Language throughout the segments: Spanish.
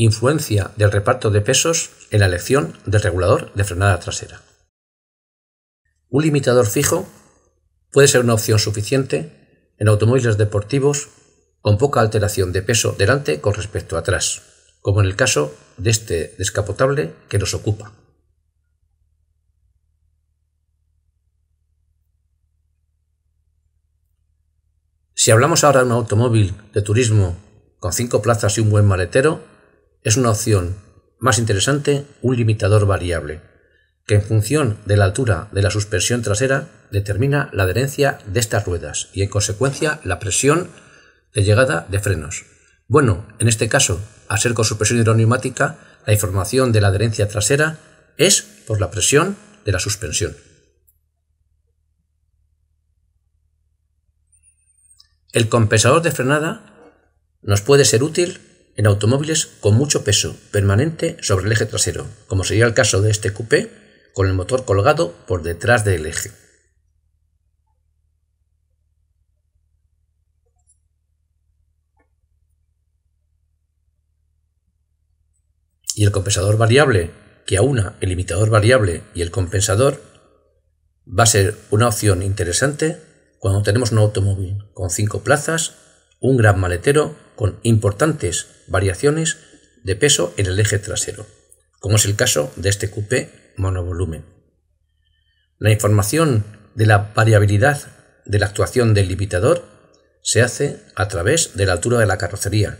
Influencia del reparto de pesos en la elección del regulador de frenada trasera. Un limitador fijo puede ser una opción suficiente en automóviles deportivos con poca alteración de peso delante con respecto a atrás, como en el caso de este descapotable que nos ocupa. Si hablamos ahora de un automóvil de turismo con cinco plazas y un buen maletero, es una opción más interesante un limitador variable, que en función de la altura de la suspensión trasera determina la adherencia de estas ruedas y en consecuencia la presión de llegada de frenos. Bueno, en este caso, al ser con suspensión hidroneumática, la información de la adherencia trasera es por la presión de la suspensión. El compensador de frenada nos puede ser útil en automóviles con mucho peso permanente sobre el eje trasero, como sería el caso de este coupé con el motor colgado por detrás del eje. Y el compensador variable, que aúna el limitador variable y el compensador, va a ser una opción interesante cuando tenemos un automóvil con cinco plazas, un gran maletero con importantes variaciones de peso en el eje trasero, como es el caso de este coupé monovolumen. La información de la variabilidad de la actuación del limitador se hace a través de la altura de la carrocería.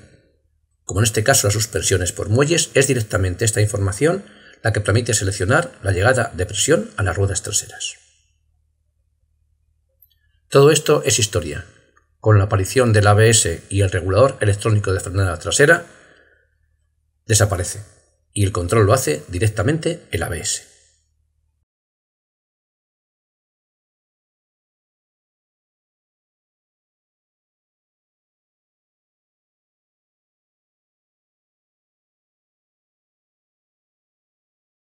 Como en este caso las suspensiones por muelles, es directamente esta información la que permite seleccionar la llegada de presión a las ruedas traseras. Todo esto es historia, con la aparición del ABS y el regulador electrónico de frenada trasera, desaparece y el control lo hace directamente el ABS.